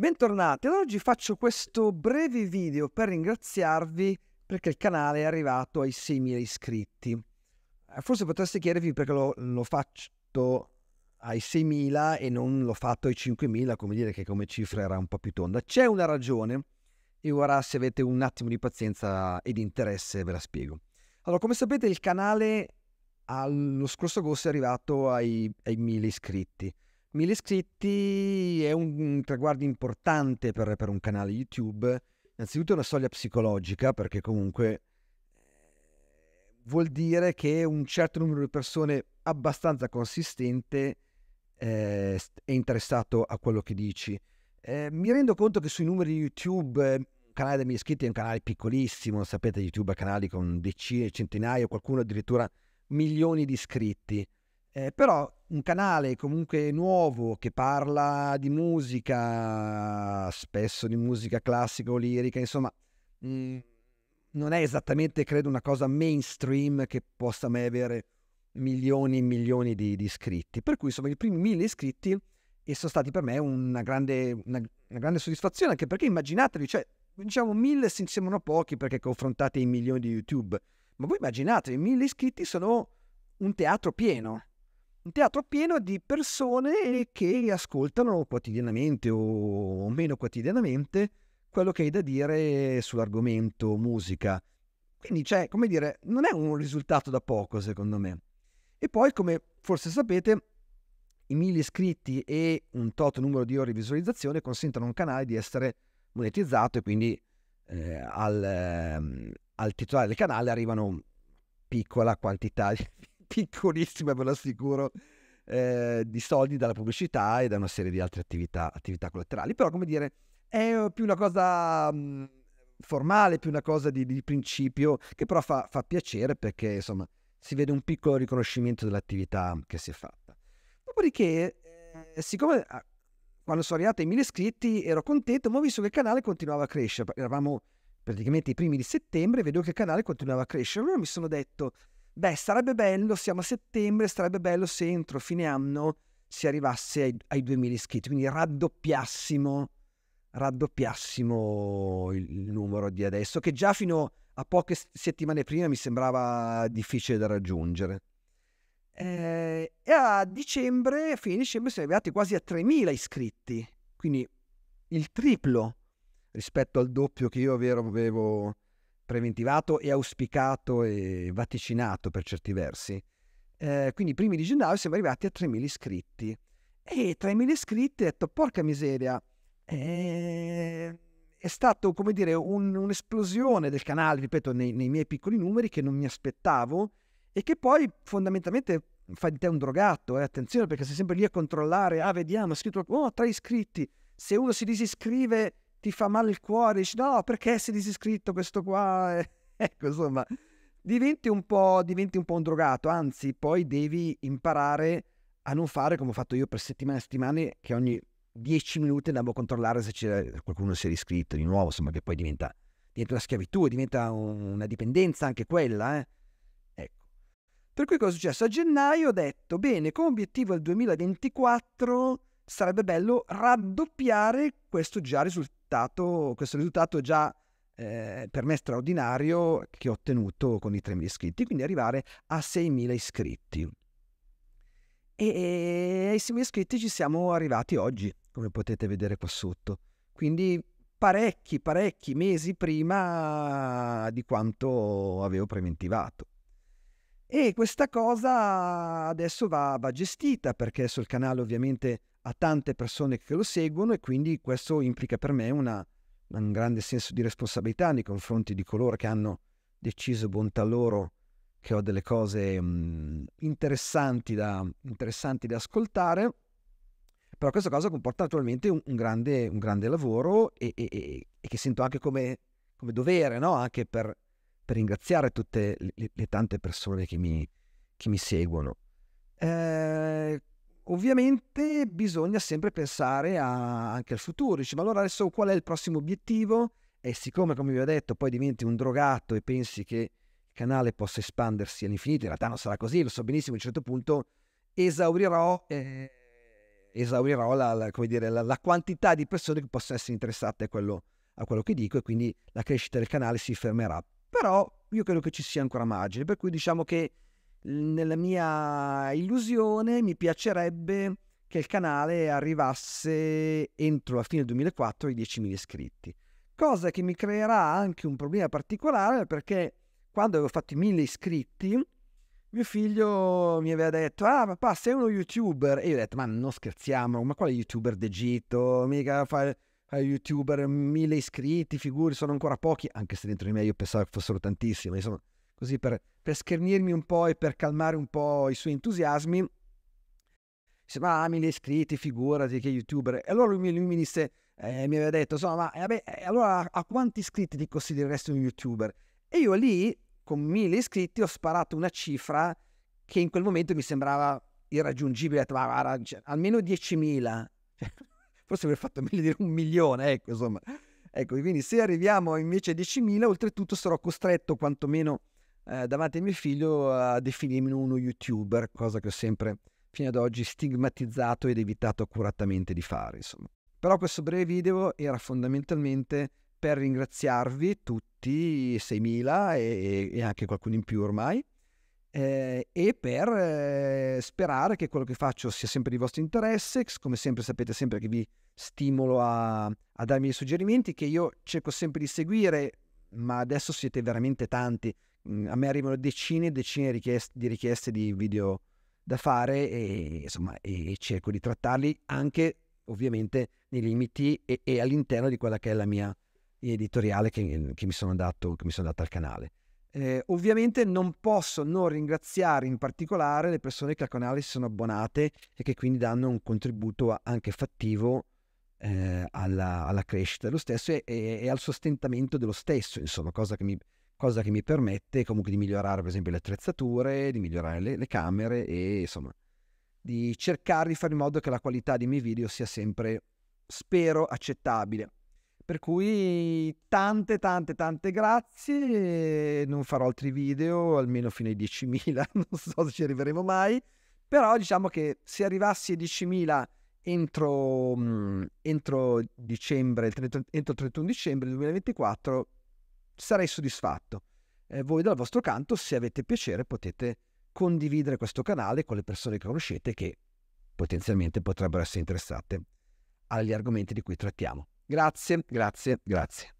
Bentornati, allora oggi faccio questo breve video per ringraziarvi perché il canale è arrivato ai 6.000 iscritti. Eh, forse potreste chiedervi perché l'ho, lo faccio ai 6.000 e non l'ho fatto ai 5.000, come dire che come cifra era un po' più tonda. C'è una ragione e ora se avete un attimo di pazienza e di interesse ve la spiego. Allora, come sapete il canale lo scorso agosto è arrivato ai, ai 1.000 iscritti. 1000 iscritti è un traguardo importante per, per, un canale YouTube. Innanzitutto è una soglia psicologica perché comunque eh, vuol dire che un certo numero di persone abbastanza consistente eh, è interessato a quello che dici. Eh, mi rendo conto che sui numeri di YouTube, il eh, canale dei miei iscritti è un canale piccolissimo, sapete YouTube ha canali con decine, centinaia, qualcuno addirittura milioni di iscritti eh, però un canale comunque nuovo che parla di musica, spesso di musica classica o lirica, insomma, mh, mm, non è esattamente, credo, una cosa mainstream che possa mai avere milioni e milioni di, di, iscritti. Per cui, insomma, i primi mille iscritti e sono stati per me una grande, una, una grande soddisfazione, anche perché immaginatevi, cioè, diciamo mille si sembrano pochi perché confrontate i milioni di YouTube, ma voi immaginatevi, mille iscritti sono un teatro pieno un teatro pieno di persone che ascoltano quotidianamente o meno quotidianamente quello che hai da dire sull'argomento musica. Quindi, cioè, come dire, non è un risultato da poco, secondo me. E poi, come forse sapete, i mille iscritti e un tot numero di ore di visualizzazione consentono a un canale di essere monetizzato e quindi eh, al, eh, al titolare del canale arrivano piccola quantità di piccolissima, ve lo assicuro, eh, di soldi dalla pubblicità e da una serie di altre attività, attività collaterali. Però, come dire, è eh, più una cosa mh, mm, formale, più una cosa di, di principio, che però fa, fa piacere perché, insomma, si vede un piccolo riconoscimento dell'attività che si è fatta. Dopodiché, eh, siccome ah, quando sono arrivato ai 1000 iscritti ero contento, ma ho visto che il canale continuava a crescere. Eravamo praticamente i primi di settembre, vedo che il canale continuava a crescere. Allora mi sono detto, beh, sarebbe bello, siamo a settembre, sarebbe bello se entro fine anno si arrivasse ai, ai 2000 iscritti, quindi raddoppiassimo, raddoppiassimo il, il numero di adesso, che già fino a poche settimane prima mi sembrava difficile da raggiungere. Eh, e a dicembre, a fine dicembre, siamo arrivati quasi a 3.000 iscritti, quindi il triplo rispetto al doppio che io avevo preventivato e auspicato e vaticinato per certi versi. Eh, quindi i primi di gennaio siamo arrivati a 3.000 iscritti. E 3.000 iscritti, ho detto, porca miseria, eh, è stato come dire un, un'esplosione del canale, ripeto, nei, nei, miei piccoli numeri che non mi aspettavo e che poi fondamentalmente fa di te un drogato, eh, attenzione perché sei sempre lì a controllare, ah vediamo, ha scritto, oh, tre iscritti, se uno si disiscrive ti fa male il cuore, dici no perché sei disiscritto questo qua, ecco insomma diventi un, po', diventi un po' un drogato, anzi poi devi imparare a non fare come ho fatto io per settimane e settimane che ogni 10 minuti andavo a controllare se c'era qualcuno si era iscritto di nuovo, insomma che poi diventa, diventa una schiavitù, diventa una dipendenza anche quella, eh. Ecco. Per cui cosa è successo? A gennaio ho detto, bene, come obiettivo al 2024 sarebbe bello raddoppiare questo già risultato, questo risultato già eh, per me straordinario che ho ottenuto con i 3.000 iscritti, quindi arrivare a 6.000 iscritti. E ai 6.000 iscritti ci siamo arrivati oggi, come potete vedere qua sotto. Quindi parecchi, parecchi mesi prima di quanto avevo preventivato. E questa cosa adesso va, va gestita perché sul canale ovviamente a tante persone che lo seguono e quindi questo implica per me una, un grande senso di responsabilità nei confronti di coloro che hanno deciso bontà loro che ho delle cose mh, mm, interessanti, da, interessanti, da, ascoltare, però questa cosa comporta naturalmente un, un, grande, un grande, lavoro e, e, e, e, che sento anche come, come dovere, no? anche per, per, ringraziare tutte le, le tante persone che mi, che mi seguono. Eh, Ovviamente bisogna sempre pensare a, anche al futuro, Dice, ma allora adesso qual è il prossimo obiettivo? E siccome, come vi ho detto, poi diventi un drogato e pensi che il canale possa espandersi all'infinito, in realtà non sarà così, lo so benissimo, a un certo punto esaurirò, eh, esaurirò la, la, dire, la, la, quantità di persone che possono essere interessate a quello, a quello che dico e quindi la crescita del canale si fermerà. Però io credo che ci sia ancora margine, per cui diciamo che nella mia illusione mi piacerebbe che il canale arrivasse entro la fine del 2004 ai 10.000 iscritti, cosa che mi creerà anche un problema particolare perché quando avevo fatto i 1.000 iscritti mio figlio mi aveva detto ah papà sei uno youtuber e io ho detto ma non scherziamo ma quale youtuber d'Egitto mica fai youtuber 1.000 iscritti figuri sono ancora pochi anche se dentro di me io pensavo che fossero tantissimi insomma così per, per schernirmi un po' e per calmare un po' i suoi entusiasmi, disse, ma ah, mille iscritti, figurati che youtuber. E allora lui, lui mi disse, eh, mi aveva detto, insomma, ma eh, vabbè, eh, allora a quanti iscritti ti considereresti un youtuber? E io lì, con mille iscritti, ho sparato una cifra che in quel momento mi sembrava irraggiungibile, detto, ma, cioè, almeno 10.000. Cioè, forse avrei fatto meglio dire un milione, ecco, insomma. Ecco, quindi se arriviamo invece a 10.000, oltretutto sarò costretto quantomeno eh, davanti a mio figlio a eh, definirmi uno youtuber, cosa che ho sempre fino ad oggi stigmatizzato ed evitato accuratamente di fare. Insomma. Però questo breve video era fondamentalmente per ringraziarvi tutti, 6.000 e, e anche qualcuno in più ormai, eh, e per eh, sperare che quello che faccio sia sempre di vostro interesse. Come sempre sapete sempre che vi stimolo a, a darmi dei suggerimenti che io cerco sempre di seguire, ma adesso siete veramente tanti, Mhmm, a me arrivano decine e decine richieste, di richieste di video da fare e, insomma, e cerco di trattarli anche ovviamente nei limiti e, e, all'interno di quella che è la mia editoriale che, che mi, sono dato, mi sono dato al canale. Eh, ovviamente non posso non ringraziare in particolare le persone che al canale si sono abbonate e che quindi danno un contributo anche fattivo eh, alla, alla, crescita dello stesso e, e, e, al sostentamento dello stesso, insomma, cosa che mi, cosa che mi permette comunque di migliorare per esempio le attrezzature, di migliorare le, le camere e insomma di cercare di fare in modo che la qualità dei miei video sia sempre, spero, accettabile. Per cui tante, tante, tante grazie. Non farò altri video, almeno fino ai 10.000, non so se ci arriveremo mai. Però diciamo che se arrivassi ai 10.000 entro, mm, entro, dicembre, entro il 31 dicembre 2024, sarei soddisfatto. Eh, voi dal vostro canto, se avete piacere, potete condividere questo canale con le persone che conoscete che potenzialmente potrebbero essere interessate agli argomenti di cui trattiamo. Grazie, grazie, grazie.